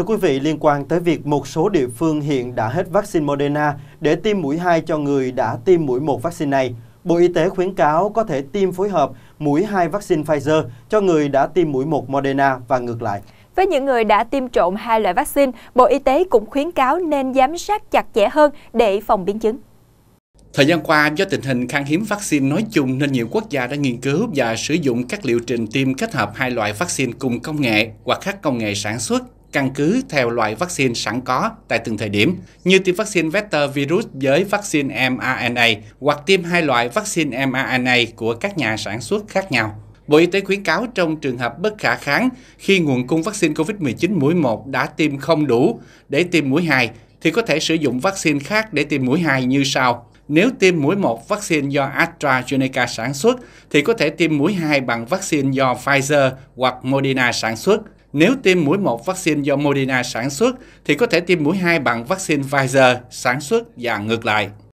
Thưa quý vị, liên quan tới việc một số địa phương hiện đã hết vaccine Moderna để tiêm mũi 2 cho người đã tiêm mũi 1 vaccine này, Bộ Y tế khuyến cáo có thể tiêm phối hợp mũi 2 vaccine Pfizer cho người đã tiêm mũi 1 Moderna và ngược lại. Với những người đã tiêm trộn hai loại vaccine, Bộ Y tế cũng khuyến cáo nên giám sát chặt chẽ hơn để phòng biến chứng. Thời gian qua, do tình hình khan hiếm vaccine nói chung nên nhiều quốc gia đã nghiên cứu và sử dụng các liệu trình tiêm kết hợp hai loại vaccine cùng công nghệ hoặc khác công nghệ sản xuất căn cứ theo loại vaccine sẵn có tại từng thời điểm, như tiêm vaccine vector virus với vaccine mRNA hoặc tiêm hai loại vaccine mRNA của các nhà sản xuất khác nhau. Bộ Y tế khuyến cáo trong trường hợp bất khả kháng khi nguồn cung vaccine COVID-19 mũi 1 đã tiêm không đủ để tiêm mũi 2 thì có thể sử dụng vaccine khác để tiêm mũi 2 như sau. Nếu tiêm mũi 1 vaccine do AstraZeneca sản xuất thì có thể tiêm mũi 2 bằng vaccine do Pfizer hoặc Moderna sản xuất. Nếu tiêm mũi 1 vaccine do Moderna sản xuất thì có thể tiêm mũi 2 bằng vaccine Pfizer sản xuất và ngược lại.